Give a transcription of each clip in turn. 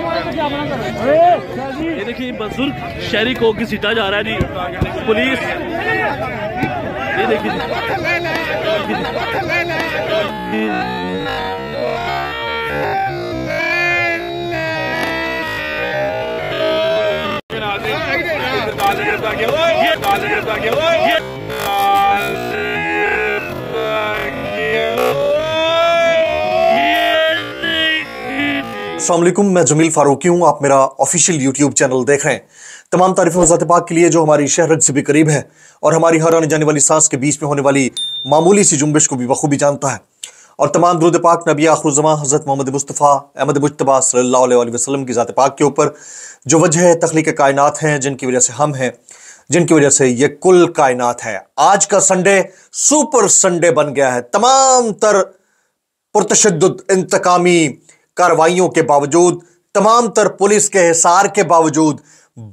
ये देखिए बुजुर्ग शहरी को घसीटा जा रहा है जी पुलिस ये देखिए ये अल्लाम मैं जमील फारूकी हूँ आप मेरा ऑफिशियल यूट्यूब चैनल देख रहे हैं तमाम तारीफ वजात पाक के लिए जो हमारी शहरत से भी करीब है और हमारी हर आने जाने वाली सांस के बीच में होने वाली मामूली सी जुम्बिश को भी बखूबी जानता है और तमाम दरुद पाक नबी आखरजमा हज़रत मोहम्मद मुस्तफ़ा अहमद मुशतबा सल्ला वसलम की ज़ात पाक के ऊपर जो वजह तखलीक कायनत हैं जिनकी वजह से हम हैं जिनकी वजह से ये कुल कायनात है आज का संडे सुपर संडे बन गया है तमाम तर पुरतशद इंतकामी कार्रवाइयों के बावजूद तमाम तर पुलिस के हिसार के बावजूद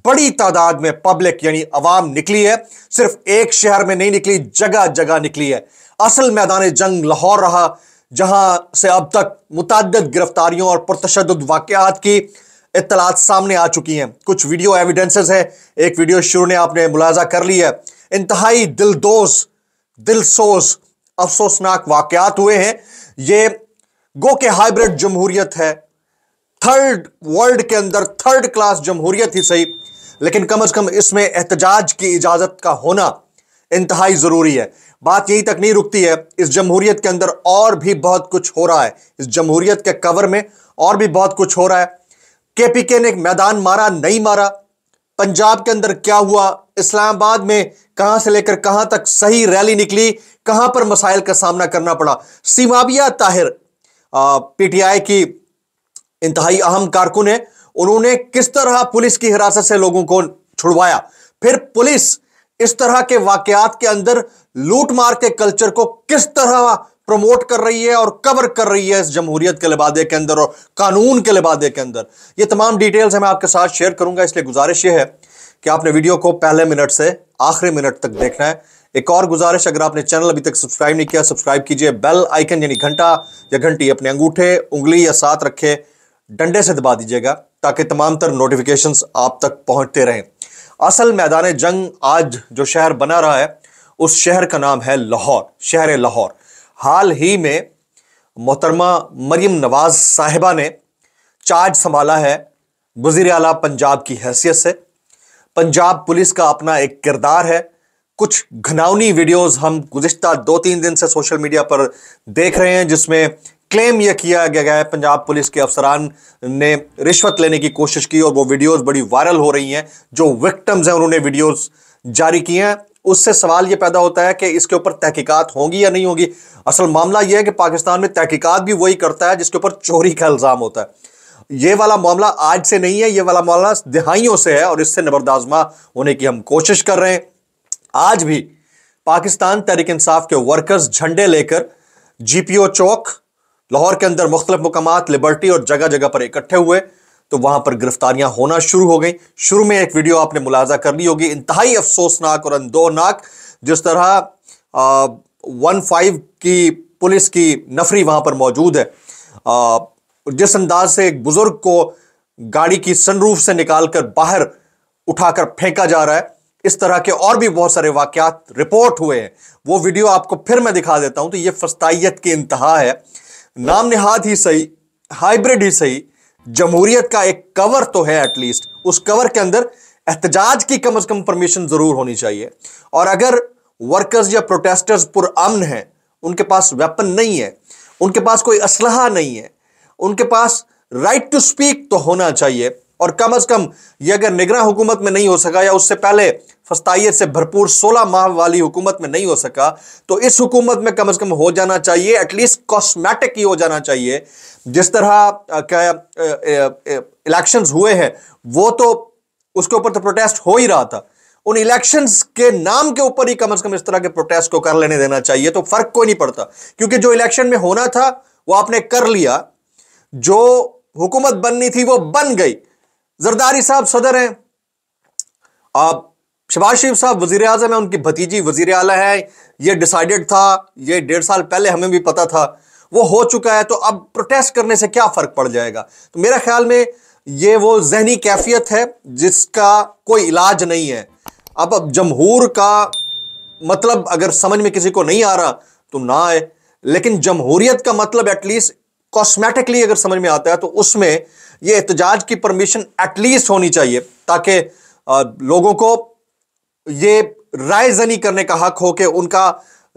बड़ी तादाद में पब्लिक यानी अवाम निकली है सिर्फ एक शहर में नहीं निकली जगह जगह निकली है असल मैदान जंग लाहौर रहा जहां से अब तक मुतद गिरफ्तारियों और पुरतशद वाकत की इतलात सामने आ चुकी हैं कुछ वीडियो एविडेंसेस है एक वीडियो शुरू ने आपने मुलाजा कर लिया है इंतहाई दिलदोज दिलसोज अफसोसनाक वाकयात हुए हैं ये गो के हाइब्रिड जमहूरियत है थर्ड वर्ल्ड के अंदर थर्ड क्लास जमहूरियत ही सही लेकिन कम अज कम इसमें एहतजाज की इजाजत का होना इंतहाई ज़रूरी है बात यहीं तक नहीं रुकती है इस जमहूरियत के अंदर और भी बहुत कुछ हो रहा है इस जमहूरियत के कवर में और भी बहुत कुछ हो रहा है के ने मैदान मारा नहीं मारा पंजाब के अंदर क्या हुआ इस्लामाबाद में कहां से लेकर कहां तक सही रैली निकली कहां पर मसाइल का सामना करना पड़ा सीमाबिया ताहिर पीटीआई की इंतहाई अहम कारकुन है उन्होंने किस तरह पुलिस की हिरासत से लोगों को छुड़वाया फिर पुलिस इस तरह के वाकयात के अंदर लूटमार के कल्चर को किस तरह प्रमोट कर रही है और कवर कर रही है इस जमहूरियत के लिबादे के अंदर और कानून के लिबादे के अंदर ये तमाम डिटेल्स मैं आपके साथ शेयर करूंगा इसलिए गुजारिश ये है कि आपने वीडियो को पहले मिनट से आखिरी मिनट तक देखना है एक और गुजारिश अगर आपने चैनल अभी तक सब्सक्राइब नहीं किया सब्सक्राइब कीजिए बेल आइकन यानी घंटा या घंटी अपने अंगूठे उंगली या साथ रखे डंडे से दबा दीजिएगा ताकि तमाम तर नोटिफिकेशन आप तक पहुंचते रहें असल मैदान जंग आज जो शहर बना रहा है उस शहर का नाम है लाहौर शहर लाहौर हाल ही में मोहतरमा मरियम नवाज साहिबा ने चार्ज संभाला है वजीर अला पंजाब की हैसियत से पंजाब पुलिस का अपना एक किरदार है कुछ घनावनी वीडियोस हम गुजशत दो तीन दिन से सोशल मीडिया पर देख रहे हैं जिसमें क्लेम यह किया गया है पंजाब पुलिस के अफसरान ने रिश्वत लेने की कोशिश की और वो वीडियोस बड़ी वायरल हो रही हैं जो विक्टम्स हैं उन्होंने वीडियोस जारी किए हैं उससे सवाल ये पैदा होता है कि इसके ऊपर तहकीकत होंगी या नहीं होगी असल मामला यह है कि पाकिस्तान में तहकीकत भी वही करता है जिसके ऊपर चोरी का इल्ज़ाम होता है ये वाला मामला आज से नहीं है ये वाला मामला दिहाइयों से है और इससे नबरदाजमा होने की हम कोशिश कर रहे हैं आज भी पाकिस्तान तहरीक इंसाफ के वर्कर्स झंडे लेकर जीपीओ चौक लाहौर के अंदर मुख्तलिफ मकाम लिबर्टी और जगह जगह पर इकट्ठे हुए तो वहां पर गिरफ्तारियां होना शुरू हो गई शुरू में एक वीडियो आपने मुलाजा कर ली होगी इंतहाई अफसोसनाक और अंदोनाक जिस तरह आ, वन फाइव की पुलिस की नफरी वहां पर मौजूद है आ, और जिस अंदाज से एक बुजुर्ग को गाड़ी की सनरूफ से निकालकर बाहर उठाकर फेंका जा रहा है इस तरह के और भी बहुत सारे वाकत रिपोर्ट हुए हैं वो वीडियो आपको फिर मैं दिखा देता हूं तो ये फस्ताइत की इंतहा है नाम निहाद ही सही हाइब्रिड ही सही जमहूरियत का एक कवर तो है एटलीस्ट उस कवर के अंदर एहतजाज की कम अज कम परमिशन जरूर होनी चाहिए और अगर वर्कर्स या प्रोटेस्टर्स पुरअमन हैं उनके पास वेपन नहीं है उनके पास कोई असलहा नहीं है उनके पास राइट टू स्पीक तो होना चाहिए और कम अज कम ये अगर निगरा हुकूमत में नहीं हो सका या उससे पहले फस्ताइत से भरपूर 16 माह वाली हुकूमत में नहीं हो सका तो इस हुकूमत में कम अज कम हो जाना चाहिए एटलीस्ट कॉस्मेटिक ही हो जाना चाहिए जिस तरह क्या इलेक्शंस हुए हैं वो तो उसके ऊपर तो प्रोटेस्ट हो ही रहा था उन इलेक्शंस के नाम के ऊपर ही कम अज कम इस तरह के प्रोटेस्ट को कर लेने देना चाहिए तो फर्क कोई नहीं पड़ता क्योंकि जो इलेक्शन में होना था वो आपने कर लिया जो हुकूमत बननी थी वो बन गई जरदारी साहब सदर हैं आप शबाज शरीफ साहब वजीर अजम है उनकी भतीजी वजीर अला है ये डिसाइडेड था ये डेढ़ साल पहले हमें भी पता था वो हो चुका है तो अब प्रोटेस्ट करने से क्या फ़र्क पड़ जाएगा तो मेरे ख्याल में ये वो जहनी कैफियत है जिसका कोई इलाज नहीं है अब अब जमहूर का मतलब अगर समझ में किसी को नहीं आ रहा तो ना आए लेकिन जमहूरियत का मतलब एटलीस्ट कॉस्मेटिकली अगर समझ में आता है तो उसमें ये एहतजाज की परमिशन एटलीस्ट होनी चाहिए ताकि लोगों को ये राय जनी करने का हक हो कि उनका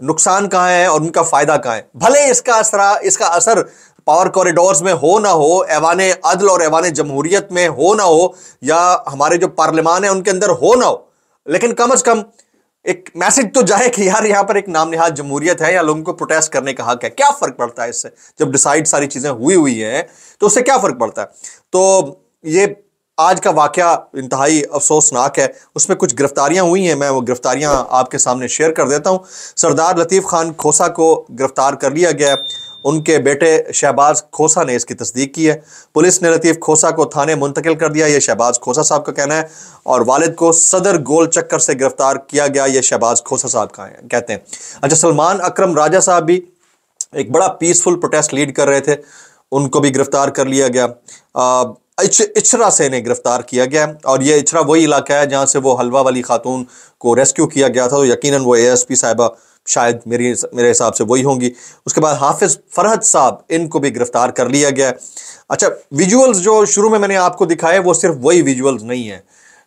नुकसान कहाँ है और उनका फ़ायदा कहाँ है भले इसका असर इसका असर पावर कॉरिडोर्स में हो ना हो ऐवान अदल और ऐवान जमहूरियत में हो ना हो या हमारे जो पार्लियमान है उनके अंदर हो ना हो लेकिन कम अज़ कम एक मैसेज तो जाए कि यार यहाँ पर एक नाम निहाज जमहूरियत है या लोगों को प्रोटेस्ट करने का हक है क्या फ़र्क पड़ता है इससे जब डिसाइड सारी चीज़ें हुई हुई हैं तो उससे क्या फ़र्क पड़ता है तो ये आज का वाक़ इंतहाई अफसोसनाक है उसमें कुछ गिरफ्तारियां हुई हैं मैं वो गिरफ्तारियां आपके सामने शेयर कर देता हूं सरदार लतीफ़ खान खोसा को गिरफ़्तार कर लिया गया उनके बेटे शहबाज खोसा ने इसकी तस्दीक की है पुलिस ने लतीफ़ खोसा को थाने मुंतकिल कर दिया ये शहबाज खोसा साहब का कहना है और वालिद को सदर गोल चक्कर से गिरफ्तार किया गया ये शहबाज खोसा साहब का कहते हैं अच्छा सलमान अक्रम राजा साहब भी एक बड़ा पीसफुल प्रोटेस्ट लीड कर रहे थे उनको भी गिरफ्तार कर लिया गया इच, इचरा से इन्हें गिरफ्तार किया गया और ये इचरा वही इलाका है जहाँ से वो हलवा वाली खातून को रेस्क्यू किया गया था तो यकीन वो ए एस पी साहबा शायद मेरी मेरे हिसाब से वही होंगी उसके बाद हाफिज फरहत साहब इनको भी गिरफ्तार कर लिया गया अच्छा विजुअल्स जो शुरू में मैंने आपको दिखाए वो सिर्फ वही विजुअल्स नहीं है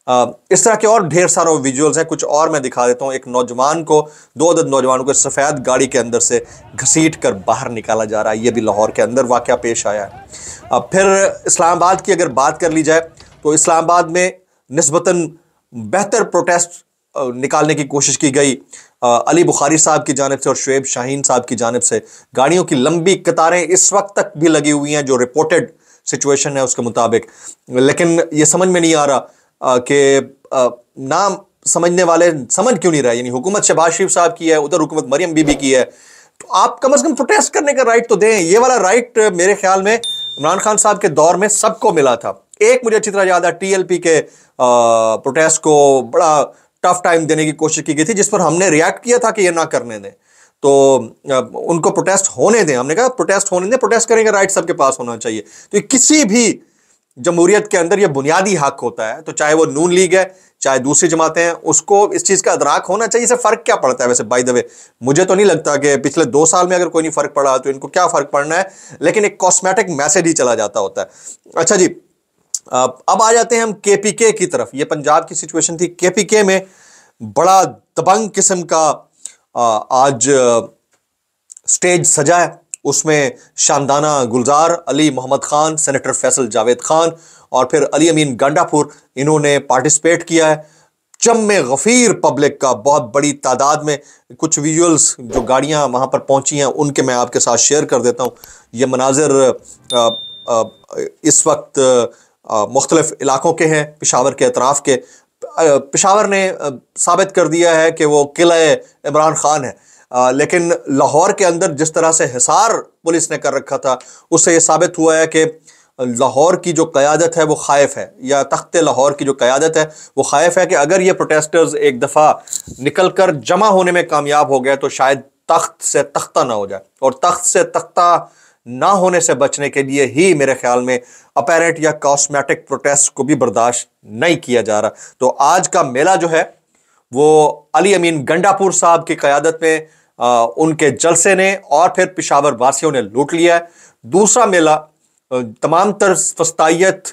इस तरह के और ढेर सारा विजुअल्स हैं कुछ और मैं दिखा देता हूँ एक नौजवान को दो दद नौजवानों को सफ़ेद गाड़ी के अंदर से घसीट कर बाहर निकाला जा रहा है ये भी लाहौर के अंदर वाक़ पेश आया है अब फिर इस्लामाबाद की अगर बात कर ली जाए तो इस्लामाबाद में नस्बता बेहतर प्रोटेस्ट निकालने की कोशिश की गई अली बुखारी साहब की जानब से और शुएब शाहीन साहब की जानब से गाड़ियों की लंबी कतारें इस वक्त तक भी लगी हुई हैं जो रिपोर्टेड सिचुएशन है उसके मुताबिक लेकिन ये समझ में नहीं आ रहा कि नाम समझने वाले समझ क्यों नहीं रहा यानी हुकूमत शहबाज शरीफ साहब की है उधर हुकूमत मरियम बीबी की है तो आप कम अज़ कम प्रोटेस्ट करने का राइट तो दें ये वाला राइट मेरे ख्याल में इमरान खान साहब के दौर में सबको मिला था एक मुझे अच्छी तरह याद है टीएलपी के प्रोटेस्ट को बड़ा टफ टाइम देने की कोशिश की गई थी जिस पर हमने रिएक्ट किया था कि ये ना करने दें तो उनको प्रोटेस्ट होने दें हमने कहा प्रोटेस्ट होने दें प्रोटेस्ट करेंगे राइट सबके पास होना चाहिए तो किसी भी जमहूरियत के अंदर यह बुनियादी हक होता है तो चाहे वो नून लीग है चाहे दूसरी जमातें हैं उसको इस चीज़ का अदराक होना चाहिए इसे फ़र्क क्या पड़ता है वैसे बाई द वे मुझे तो नहीं लगता कि पिछले दो साल में अगर कोई नहीं फ़र्क पड़ा तो इनको क्या फ़र्क पड़ना है लेकिन एक कॉस्मेटिक मैसेज ही चला जाता होता है अच्छा जी अब आ जाते हैं हम के पी के की तरफ ये पंजाब की सिचुएशन थी के पी के में बड़ा दबंग किस्म का आज स्टेज सजा है उसमें शानदाना गुलजार अली मोहम्मद खान सेनेटर फैसल जावेद खान और फिर अली अमीन गांडापुर इन्होंने पार्टिसिपेट किया है चम गफ़ीर पब्लिक का बहुत बड़ी तादाद में कुछ विजुअल्स जो गाड़ियाँ वहाँ पर पहुँची हैं उनके मैं आपके साथ शेयर कर देता हूँ ये मनाजिर इस वक्त मुख्तलिफ़ इलाकों के हैं पिशावर के अतराफ़ के पिशावर ने साबित कर दिया है कि वो किला इमरान खान है आ, लेकिन लाहौर के अंदर जिस तरह से हिसार पुलिस ने कर रखा था उससे ये साबित हुआ है कि लाहौर की जो क़्यादत है वो खाइफ है या तख्ते लाहौर की जो क़्यादत है वो खाइफ है कि अगर ये प्रोटेस्टर्स एक दफ़ा निकल कर जमा होने में कामयाब हो गए तो शायद तख्त से तख्ता ना हो जाए और तख्त से तख्ता ना होने से बचने के लिए ही मेरे ख्याल में अपेरेंट या कॉस्मेटिक प्रोटेस्ट को भी बर्दाश्त नहीं किया जा रहा तो आज का मेला जो है वो अली अमीन गंडापुर साहब की क़्यादत में उनके जलसे ने और फिर पिशावर वासियों ने लूट लिया है दूसरा मेला तमाम तर फस्ताइत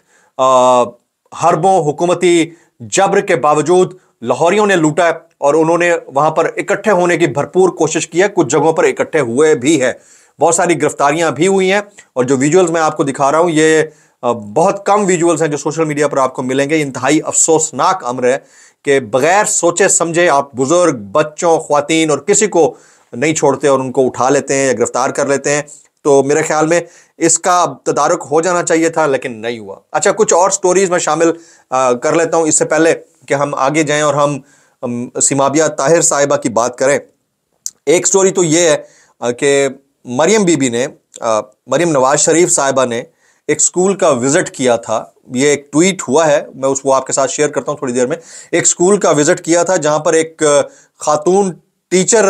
हरबों हुकूमती जबर के बावजूद लाहौरियों ने लूटा है और उन्होंने वहाँ पर इकट्ठे होने की भरपूर कोशिश की है कुछ जगहों पर इकट्ठे हुए भी है बहुत सारी गिरफ्तारियाँ भी हुई हैं और जो विजुअल्स मैं आपको दिखा रहा हूँ ये बहुत कम विजुअल्स हैं जो सोशल मीडिया पर आपको मिलेंगे इंतहाई अफसोसनाक अमर है कि बग़ैर सोचे समझे आप बुज़ुर्ग बच्चों ख़वान और किसी को नहीं छोड़ते और उनको उठा लेते हैं या गिरफ़्तार कर लेते हैं तो मेरे ख्याल में इसका तदारक हो जाना चाहिए था लेकिन नहीं हुआ अच्छा कुछ और स्टोरीज़ में शामिल आ, कर लेता हूँ इससे पहले कि हम आगे जाएँ और हम, हम सिमाबिया ताहिर साहिबा की बात करें एक स्टोरी तो ये है कि मरियम बीबी ने मरियम नवाज शरीफ साहिबा ने एक स्कूल का विजिट किया था ये एक ट्वीट हुआ है मैं उसको आपके साथ शेयर करता हूँ थोड़ी देर में एक स्कूल का विजिट किया था जहाँ पर एक खातून टीचर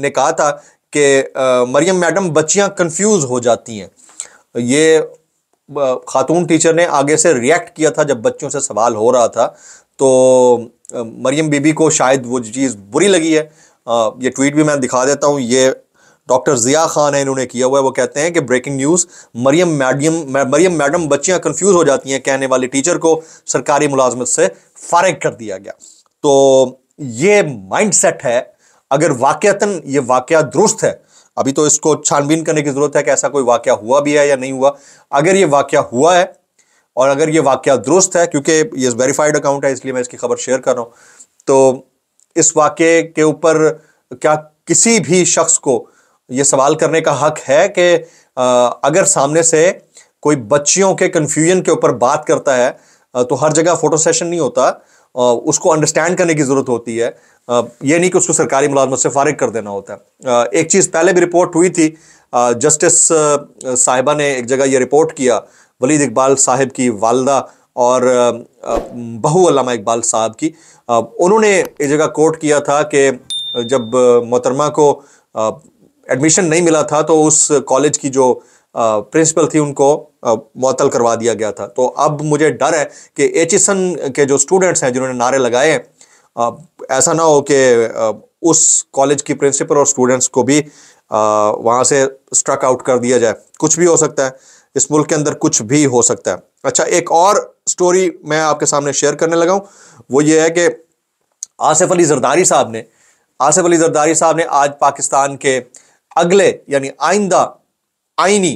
ने कहा था कि मरियम मैडम बच्चियाँ कन्फ्यूज़ हो जाती हैं ये खातून टीचर ने आगे से रिएक्ट किया था जब बच्चों से सवाल हो रहा था तो मरियम बीबी को शायद वो चीज़ बुरी लगी है ये ट्वीट भी मैं दिखा देता हूँ ये डॉक्टर जिया खान है इन्होंने किया हुआ है वो कहते हैं कि ब्रेकिंग न्यूज़ मरियम मैडियम मरियम मैडम बच्चियां कंफ्यूज हो जाती हैं कहने वाले टीचर को सरकारी मुलाजमत से फारग कर दिया गया तो ये माइंडसेट है अगर वाक़ता ये वाक़ दुरुस्त है अभी तो इसको छानबीन करने की ज़रूरत है कि ऐसा कोई वाक्य हुआ भी है या नहीं हुआ अगर ये वाक्य हुआ है और अगर ये वाक़ दुरुस्त है क्योंकि ये वेरीफाइड अकाउंट है इसलिए मैं इसकी खबर शेयर कर रहा हूँ तो इस वाक्य के ऊपर क्या किसी भी शख्स को ये सवाल करने का हक है कि अगर सामने से कोई बच्चियों के कन्फ्यूजन के ऊपर बात करता है तो हर जगह फोटो सेशन नहीं होता उसको अंडरस्टैंड करने की ज़रूरत होती है ये नहीं कि उसको सरकारी मुलाजमत से फारिग कर देना होता है एक चीज़ पहले भी रिपोर्ट हुई थी जस्टिस साहिबा ने एक जगह यह रिपोर्ट किया वलीद इकबाल साहिब की वालदा और बहू अलामा इकबाल साहब की उन्होंने एक जगह कोर्ट किया था कि जब मोहतरमा को एडमिशन नहीं मिला था तो उस कॉलेज की जो प्रिंसिपल थी उनको मअतल करवा दिया गया था तो अब मुझे डर है कि एच के जो स्टूडेंट्स हैं जिन्होंने नारे लगाए ऐसा ना हो कि उस कॉलेज की प्रिंसिपल और स्टूडेंट्स को भी वहाँ से स्ट्रक आउट कर दिया जाए कुछ भी हो सकता है इस मुल्क के अंदर कुछ भी हो सकता है अच्छा एक और स्टोरी मैं आपके सामने शेयर करने लगा हूँ वो ये है कि आसिफ अली जरदारी साहब ने आसिफ अली जरदारी साहब ने आज पाकिस्तान के अगले यानी आइंदा आइनी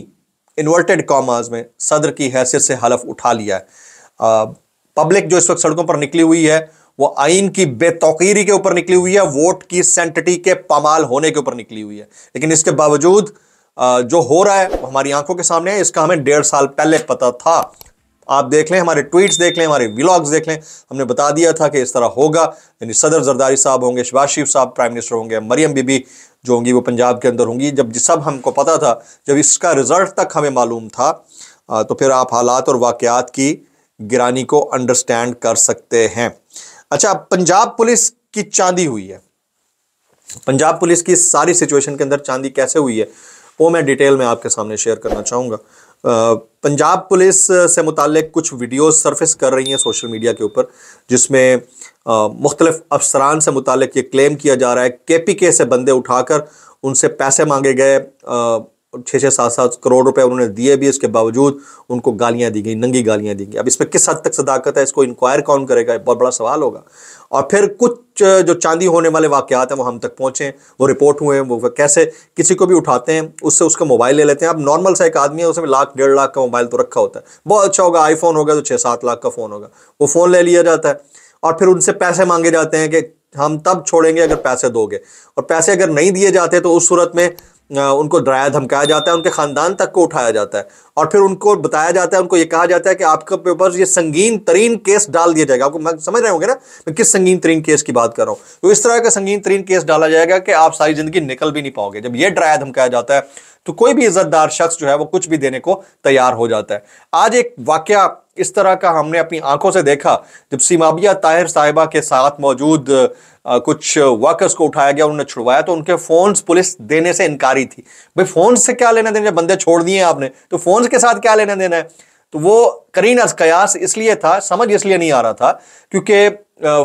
इन्वर्टेड कॉमर्स में सदर की हैसियत से हलफ उठा लिया है पब्लिक जो इस वक्त सड़कों पर निकली हुई है वो आइन की बेतौकीरी के ऊपर निकली हुई है वोट की सेंटिटी के पमाल होने के ऊपर निकली हुई है लेकिन इसके बावजूद जो हो रहा है हमारी आंखों के सामने है इसका हमें डेढ़ साल पहले पता था आप देख लें हमारे ट्वीट्स देख लें हमारे व्लॉग्स देख लें हमने बता दिया था कि इस तरह होगा यानी सदर जरदारी साहब होंगे शबाज साहब प्राइम मिनिस्टर होंगे मरियम बीबी जो होंगी वो पंजाब के अंदर होंगी जब सब हमको पता था जब इसका रिज़ल्ट तक हमें मालूम था तो फिर आप हालात और वाकयात की गिरानी को अंडरस्टैंड कर सकते हैं अच्छा पंजाब पुलिस की चांदी हुई है पंजाब पुलिस की सारी सिचुएशन के अंदर चांदी कैसे हुई है वो मैं डिटेल में आपके सामने शेयर करना चाहूँगा पंजाब पुलिस से मुतल कुछ वीडियोस सरफेस कर रही हैं सोशल मीडिया के ऊपर जिसमें मुख्तलिफ अफसरान से मुतल ये क्लेम किया जा रहा है के पी के से बंदे उठाकर उनसे पैसे मांगे गए छः छः सात सात करोड़ रुपए उन्होंने दिए भी इसके बावजूद उनको गालियां दी गई नंगी गालियां दी गई अब इसमें किस हद तक सदाकत है इसको इंक्वायर कौन करेगा बहुत बड़ा सवाल होगा और फिर कुछ जो चांदी होने वाले वाक़ात हैं वो हम तक पहुँचे वो रिपोर्ट हुए हैं वो कैसे किसी को भी उठाते हैं उससे उसका मोबाइल ले लेते हैं अब नॉर्मल सा एक आदमी है उसमें लाख डेढ़ लाख का मोबाइल तो रखा होता है बहुत अच्छा होगा आईफोन होगा तो छः सात लाख का फ़ोन होगा वो फ़ोन ले लिया जाता है और फिर उनसे पैसे मांगे जाते हैं कि हम तब छोड़ेंगे अगर पैसे दोगे और पैसे अगर नहीं दिए जाते तो उस सूरत में उनको डराया धमकाया जाता है उनके ख़ानदान तक को उठाया जाता है और फिर उनको बताया जाता है उनको ये कहा जाता है कि आपके पेपर ये संगीन तरीन केस डाल दिया जाएगा आपको समझ रहे होंगे ना मैं किस संगीन तरीन केस की बात कर रहा हूँ तो इस तरह का संगीन तरीन केस डाला जाएगा कि आप सारी ज़िंदगी निकल भी नहीं पाओगे जब ये डराया धमकाया जाता है तो कोई भी इज्जतदार शख्स जो है वो कुछ भी देने को तैयार हो जाता है आज एक वाक्य इस तरह का हमने अपनी आंखों से देखा जब सीमाबिया ताहिर साहिबा के साथ मौजूद कुछ वर्कर्स को उठाया गया उन्होंने छुड़वाया तो उनके फोन्स पुलिस देने से इनकारी थी भाई फोन से क्या लेना देना बंदे छोड़ दिए आपने तो फोन के साथ क्या लेना देना है तो वो करीन अज कयास इसलिए था समझ इसलिए नहीं आ रहा था क्योंकि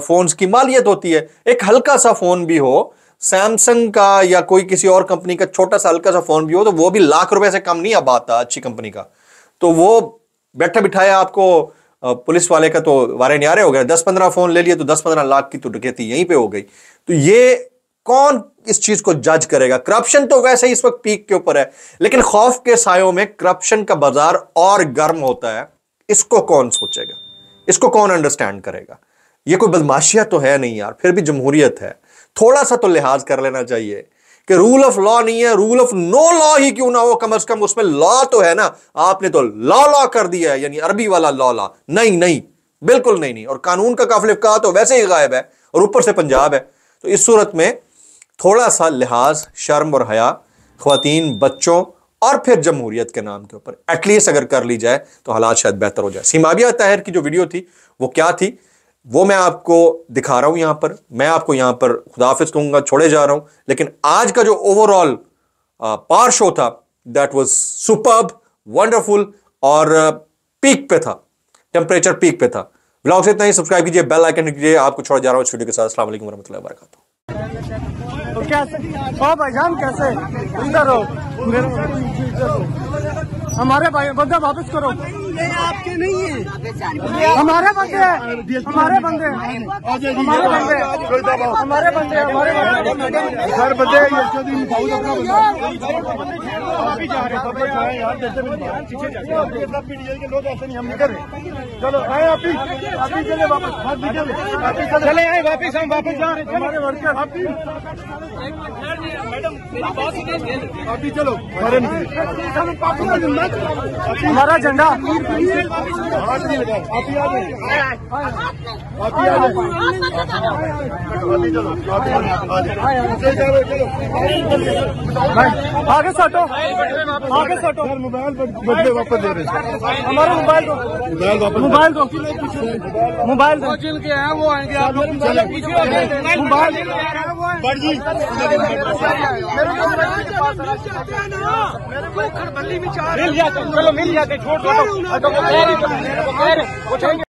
फ़ोन्स की मालियत होती है एक हल्का सा फ़ोन भी हो सैमसंग का या कोई किसी और कंपनी का छोटा सा हल्का सा फोन भी हो तो वो भी लाख रुपए से कम नहीं अब आता अच्छी कंपनी का तो वो बैठा बिठाया आपको पुलिस वाले का तो वारे नारे हो गए दस पंद्रह फोन ले लिए तो दस पंद्रह लाख की तो डकैती यहीं पे हो गई तो ये कौन इस चीज को जज करेगा करप्शन तो वैसे ही इस वक्त पीक के ऊपर है लेकिन खौफ के सायों में करप्शन का बाजार और गर्म होता है इसको कौन सोचेगा इसको कौन अंडरस्टैंड करेगा ये कोई बदमाशिया तो है नहीं यार फिर भी जमहूरियत है थोड़ा सा तो लिहाज कर लेना चाहिए कि रूल ऑफ लॉ नहीं है रूल ऑफ नो लॉ ही क्यों ना हो कम से कम उसमें लॉ तो है ना आपने तो लॉ लॉ कर दिया है यानी अरबी वाला लॉ लॉ नहीं नहीं बिल्कुल नहीं नहीं और कानून का काफलिफका तो वैसे ही गायब है और ऊपर से पंजाब है तो इस सूरत में थोड़ा सा लिहाज शर्म और हया खुतिन बच्चों और फिर जमहूरियत के नाम के ऊपर एटलीस्ट अगर कर ली जाए तो हालात शायद बेहतर हो जाए सीमाविया तहर की जो वीडियो थी वो क्या थी वो मैं आपको दिखा रहा हूँ यहाँ पर मैं आपको यहाँ पर खुदाफिज कहूंगा छोड़े जा रहा हूँ लेकिन आज का जो ओवरऑल पार शो था दैट वाज सुपर्ब वंडरफुल और पीक पे था टेम्परेचर पीक पे था ब्लॉग से इतना ही सब्सक्राइब कीजिए बेल आइकन कीजिए आपको छोड़ जा रहा हूँ वीडियो के साथ असला वरहमल वर्क कैसे कैसे हो हमारे भाई बंदा वापस करो ये आपके नहीं है हमारे बंदे हैं हमारे बंदे हमारे बंदे हमारे बंदे हमारे बंदे सर बंदे चलो आए आप चले वापस चले आए वापिस हम वापस जा रहे हमारे वर्कर मैडम अभी चलो हमारा झंडा आप आगे सटो आगे सटो मोबाइल बदले वापस दे रहे हमारा मोबाइल दो मोबाइल वापस मोबाइल दो मोबाइल दो जिनके हैं वो आएंगे मोबाइल जी मिल जाते चलो मिल जाते छोड़ दो